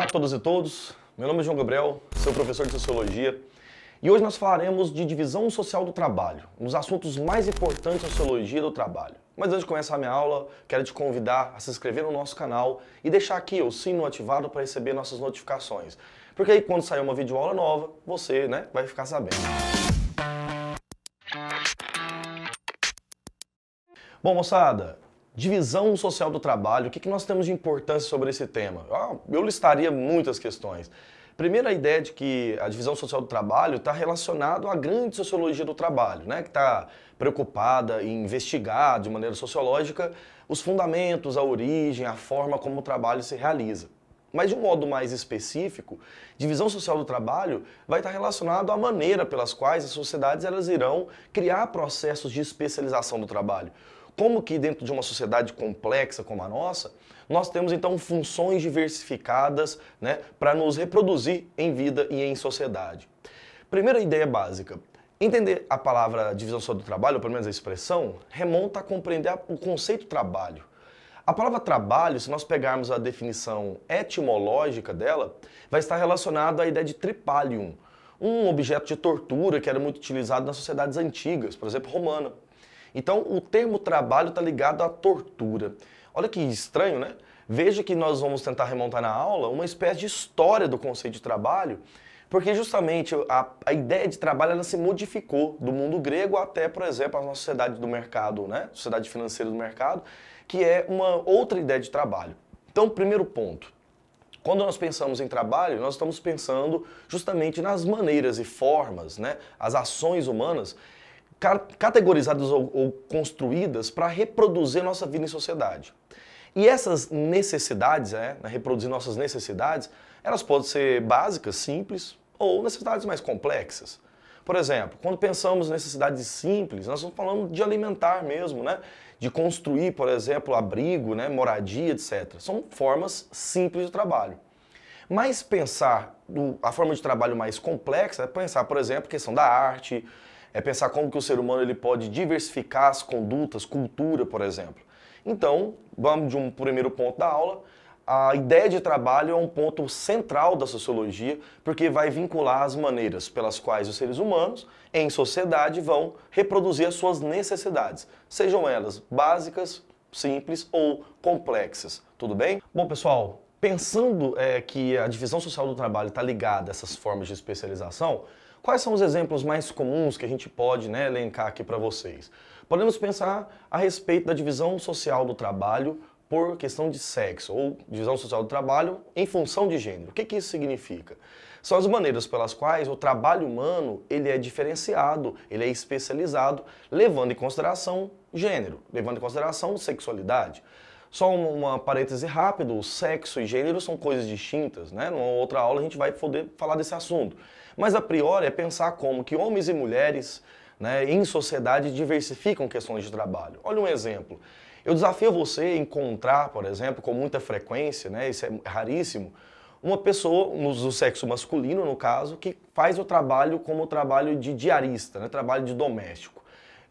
Olá a todos e todos, meu nome é João Gabriel, sou professor de Sociologia e hoje nós falaremos de divisão social do trabalho, um dos assuntos mais importantes da Sociologia do Trabalho. Mas antes de começar a minha aula, quero te convidar a se inscrever no nosso canal e deixar aqui o sino ativado para receber nossas notificações, porque aí quando sair uma videoaula nova, você né, vai ficar sabendo. Bom, moçada, divisão social do trabalho, o que, que nós temos de importância sobre esse tema? Ah, eu listaria muitas questões. Primeiro, a ideia de que a divisão social do trabalho está relacionada à grande sociologia do trabalho, né? que está preocupada em investigar de maneira sociológica os fundamentos, a origem, a forma como o trabalho se realiza. Mas de um modo mais específico, divisão social do trabalho vai estar tá relacionado à maneira pelas quais as sociedades elas irão criar processos de especialização do trabalho como que dentro de uma sociedade complexa como a nossa, nós temos então funções diversificadas né, para nos reproduzir em vida e em sociedade. Primeira ideia básica, entender a palavra divisão social do trabalho, ou pelo menos a expressão, remonta a compreender o conceito trabalho. A palavra trabalho, se nós pegarmos a definição etimológica dela, vai estar relacionada à ideia de tripalium, um objeto de tortura que era muito utilizado nas sociedades antigas, por exemplo, romana. Então, o termo trabalho está ligado à tortura. Olha que estranho, né? Veja que nós vamos tentar remontar na aula uma espécie de história do conceito de trabalho, porque justamente a, a ideia de trabalho ela se modificou do mundo grego até, por exemplo, a nossa sociedade do mercado, né? Sociedade financeira do mercado, que é uma outra ideia de trabalho. Então, primeiro ponto, quando nós pensamos em trabalho, nós estamos pensando justamente nas maneiras e formas, né, as ações humanas categorizadas ou, ou construídas para reproduzir nossa vida em sociedade. E essas necessidades, né, né, reproduzir nossas necessidades, elas podem ser básicas, simples ou necessidades mais complexas. Por exemplo, quando pensamos em necessidades simples, nós estamos falando de alimentar mesmo, né? de construir, por exemplo, abrigo, né? moradia, etc. São formas simples de trabalho. Mas pensar a forma de trabalho mais complexa é pensar, por exemplo, questão da arte, é pensar como que o ser humano ele pode diversificar as condutas, cultura, por exemplo. Então, vamos de um primeiro ponto da aula. A ideia de trabalho é um ponto central da sociologia, porque vai vincular as maneiras pelas quais os seres humanos, em sociedade, vão reproduzir as suas necessidades, sejam elas básicas, simples ou complexas. Tudo bem? Bom, pessoal, pensando é, que a divisão social do trabalho está ligada a essas formas de especialização, Quais são os exemplos mais comuns que a gente pode né, elencar aqui para vocês? Podemos pensar a respeito da divisão social do trabalho por questão de sexo, ou divisão social do trabalho em função de gênero. O que, que isso significa? São as maneiras pelas quais o trabalho humano ele é diferenciado, ele é especializado, levando em consideração gênero, levando em consideração sexualidade. Só uma, parêntese rápido, sexo e gênero são coisas distintas, né? Numa outra aula a gente vai poder falar desse assunto. Mas a priori é pensar como que homens e mulheres né, em sociedade diversificam questões de trabalho. Olha um exemplo. Eu desafio você a encontrar, por exemplo, com muita frequência, né, isso é raríssimo, uma pessoa do sexo masculino, no caso, que faz o trabalho como o trabalho de diarista, né, trabalho de doméstico.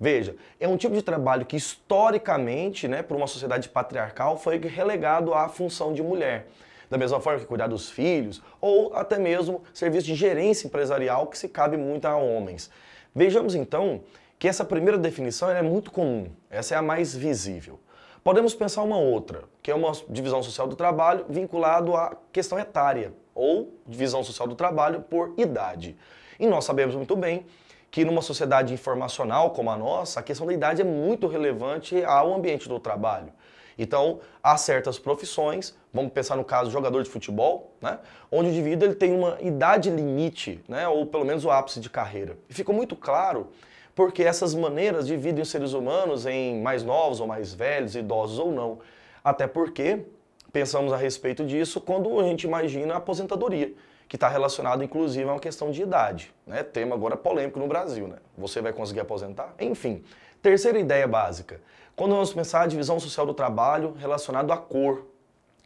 Veja, é um tipo de trabalho que historicamente, né, por uma sociedade patriarcal, foi relegado à função de mulher da mesma forma que cuidar dos filhos, ou até mesmo serviço de gerência empresarial que se cabe muito a homens. Vejamos então que essa primeira definição é muito comum, essa é a mais visível. Podemos pensar uma outra, que é uma divisão social do trabalho vinculado à questão etária, ou divisão social do trabalho por idade. E nós sabemos muito bem que numa sociedade informacional como a nossa, a questão da idade é muito relevante ao ambiente do trabalho. Então, há certas profissões, vamos pensar no caso jogador de futebol, né? onde o indivíduo ele tem uma idade limite, né? ou pelo menos o ápice de carreira. E ficou muito claro porque essas maneiras dividem os seres humanos em mais novos ou mais velhos, idosos ou não. Até porque pensamos a respeito disso quando a gente imagina a aposentadoria, que está relacionado inclusive a uma questão de idade, né? tema agora polêmico no Brasil. Né? Você vai conseguir aposentar? Enfim. Terceira ideia básica. Quando vamos pensar a divisão social do trabalho relacionado à cor,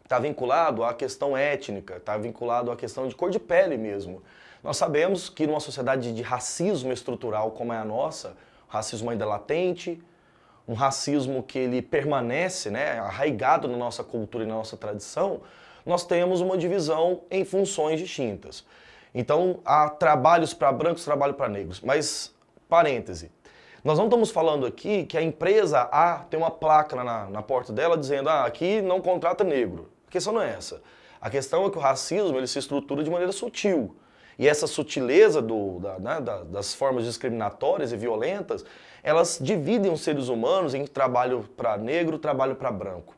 está vinculado à questão étnica, está vinculado à questão de cor de pele mesmo. Nós sabemos que numa sociedade de racismo estrutural como é a nossa, o racismo ainda latente, um racismo que ele permanece, né, arraigado na nossa cultura e na nossa tradição, nós temos uma divisão em funções distintas. Então, há trabalhos para brancos, trabalho para negros. Mas, parêntese, nós não estamos falando aqui que a empresa A tem uma placa na, na porta dela dizendo ah, aqui não contrata negro. A questão não é essa. A questão é que o racismo ele se estrutura de maneira sutil. E essa sutileza do, da, né, das formas discriminatórias e violentas, elas dividem os seres humanos em trabalho para negro, trabalho para branco.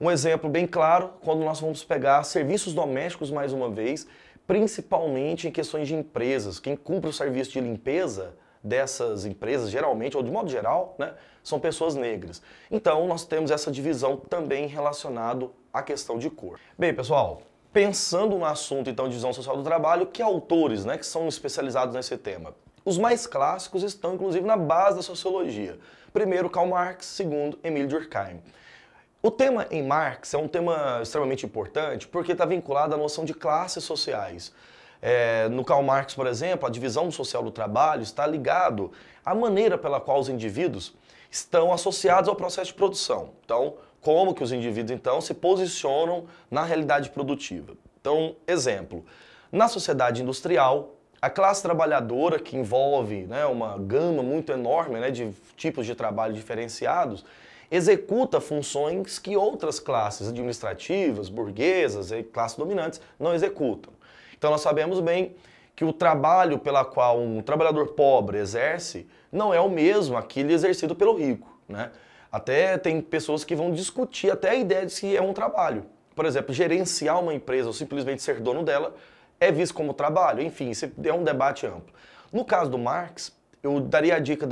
Um exemplo bem claro, quando nós vamos pegar serviços domésticos mais uma vez, principalmente em questões de empresas. Quem cumpre o serviço de limpeza dessas empresas, geralmente, ou de modo geral, né, são pessoas negras. Então, nós temos essa divisão também relacionado à questão de cor. Bem, pessoal, pensando no assunto, então, divisão social do trabalho, que autores né, que são especializados nesse tema? Os mais clássicos estão, inclusive, na base da sociologia. Primeiro, Karl Marx, segundo, Emile Durkheim. O tema em Marx é um tema extremamente importante porque está vinculado à noção de classes sociais. É, no Karl Marx, por exemplo, a divisão social do trabalho está ligado à maneira pela qual os indivíduos estão associados ao processo de produção. Então, como que os indivíduos então se posicionam na realidade produtiva. Então, exemplo, na sociedade industrial, a classe trabalhadora, que envolve né, uma gama muito enorme né, de tipos de trabalho diferenciados, executa funções que outras classes administrativas, burguesas e classes dominantes não executam. Então nós sabemos bem que o trabalho pela qual um trabalhador pobre exerce não é o mesmo aquele exercido pelo rico, né? Até tem pessoas que vão discutir até a ideia de se é um trabalho. Por exemplo, gerenciar uma empresa ou simplesmente ser dono dela é visto como trabalho. Enfim, é um debate amplo. No caso do Marx, eu daria a dica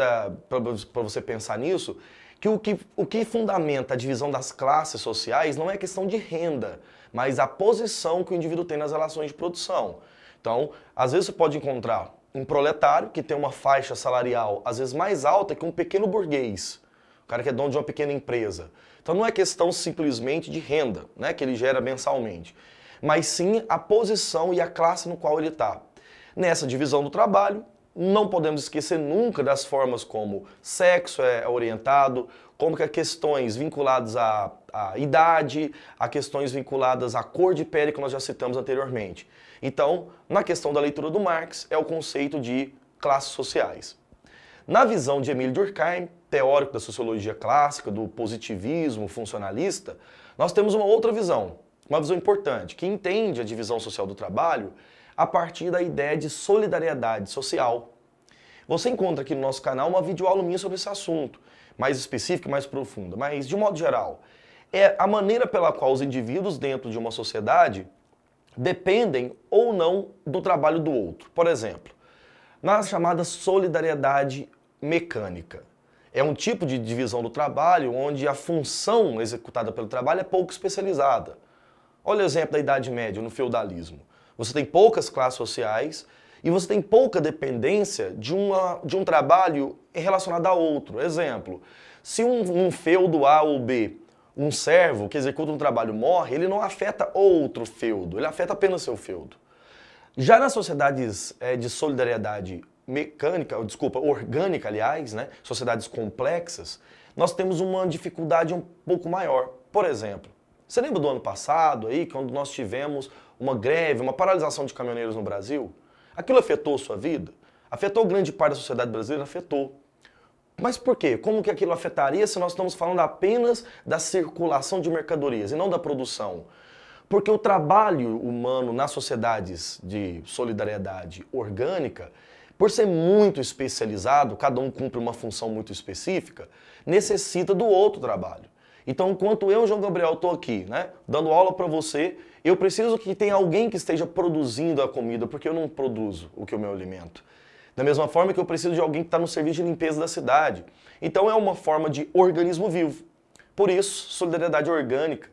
para você pensar nisso, que o, que o que fundamenta a divisão das classes sociais não é questão de renda, mas a posição que o indivíduo tem nas relações de produção. Então, às vezes você pode encontrar um proletário que tem uma faixa salarial às vezes mais alta que um pequeno burguês, o cara que é dono de uma pequena empresa. Então não é questão simplesmente de renda, né, que ele gera mensalmente, mas sim a posição e a classe no qual ele está. Nessa divisão do trabalho, não podemos esquecer nunca das formas como sexo é orientado, como que é questões vinculadas à, à, idade, a questões vinculadas à cor de pele que nós já citamos anteriormente. Então, na questão da leitura do Marx, é o conceito de classes sociais. Na visão de Emile Durkheim, teórico da sociologia clássica, do positivismo funcionalista, nós temos uma outra visão, uma visão importante, que entende a divisão social do trabalho a partir da ideia de solidariedade social. Você encontra aqui no nosso canal uma videoaula minha sobre esse assunto mais específica, mais profunda, mas de modo geral, é a maneira pela qual os indivíduos dentro de uma sociedade dependem ou não do trabalho do outro. Por exemplo, na chamada solidariedade mecânica. É um tipo de divisão do trabalho onde a função executada pelo trabalho é pouco especializada. Olha o exemplo da Idade Média, no feudalismo. Você tem poucas classes sociais e você tem pouca dependência de, uma, de um trabalho relacionado a outro. Exemplo, se um, um feudo A ou B, um servo que executa um trabalho morre, ele não afeta outro feudo, ele afeta apenas seu feudo. Já nas sociedades é, de solidariedade mecânica, desculpa, orgânica, aliás, né, sociedades complexas, nós temos uma dificuldade um pouco maior. Por exemplo, você lembra do ano passado aí, quando nós tivemos uma greve, uma paralisação de caminhoneiros no Brasil? Aquilo afetou sua vida? Afetou grande parte da sociedade brasileira? Afetou. Mas por quê? Como que aquilo afetaria se nós estamos falando apenas da circulação de mercadorias e não da produção? Porque o trabalho humano nas sociedades de solidariedade orgânica, por ser muito especializado, cada um cumpre uma função muito específica, necessita do outro trabalho. Então, enquanto eu, João Gabriel, estou aqui, né, dando aula para você, eu preciso que tenha alguém que esteja produzindo a comida, porque eu não produzo o que eu meu alimento. Da mesma forma que eu preciso de alguém que está no serviço de limpeza da cidade. Então, é uma forma de organismo vivo. Por isso, solidariedade orgânica.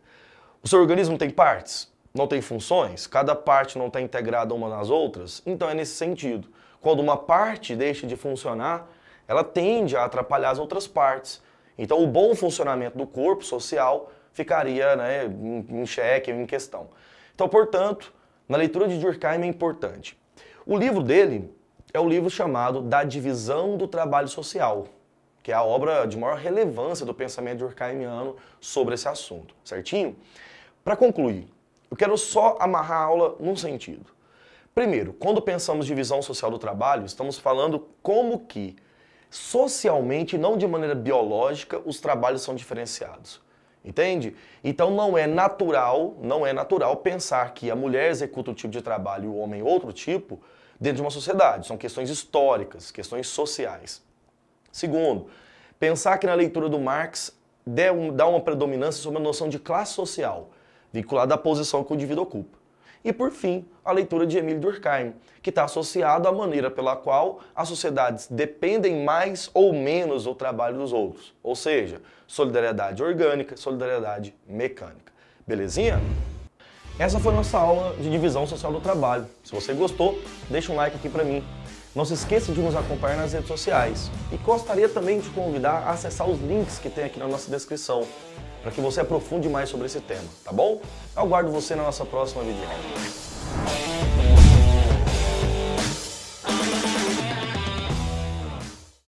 O seu organismo tem partes? Não tem funções? Cada parte não está integrada uma nas outras? Então, é nesse sentido. Quando uma parte deixa de funcionar, ela tende a atrapalhar as outras partes. Então, o bom funcionamento do corpo social ficaria né, em xeque, em questão. Então, portanto, na leitura de Durkheim é importante. O livro dele é o livro chamado Da Divisão do Trabalho Social, que é a obra de maior relevância do pensamento durkheimiano sobre esse assunto, certinho? Para concluir, eu quero só amarrar a aula num sentido. Primeiro, quando pensamos divisão social do trabalho, estamos falando como que socialmente, não de maneira biológica, os trabalhos são diferenciados. Entende? Então não é natural, não é natural pensar que a mulher executa um tipo de trabalho e o homem outro tipo dentro de uma sociedade. São questões históricas, questões sociais. Segundo, pensar que na leitura do Marx dá uma predominância sobre a noção de classe social, vinculada à posição que o indivíduo ocupa. E por fim, a leitura de Emile Durkheim, que está associado à maneira pela qual as sociedades dependem mais ou menos do trabalho dos outros, ou seja, solidariedade orgânica, solidariedade mecânica. Belezinha? Essa foi nossa aula de divisão social do trabalho. Se você gostou, deixa um like aqui para mim. Não se esqueça de nos acompanhar nas redes sociais. E gostaria também de te convidar a acessar os links que tem aqui na nossa descrição para que você aprofunde mais sobre esse tema, tá bom? Eu aguardo você na nossa próxima vídeo.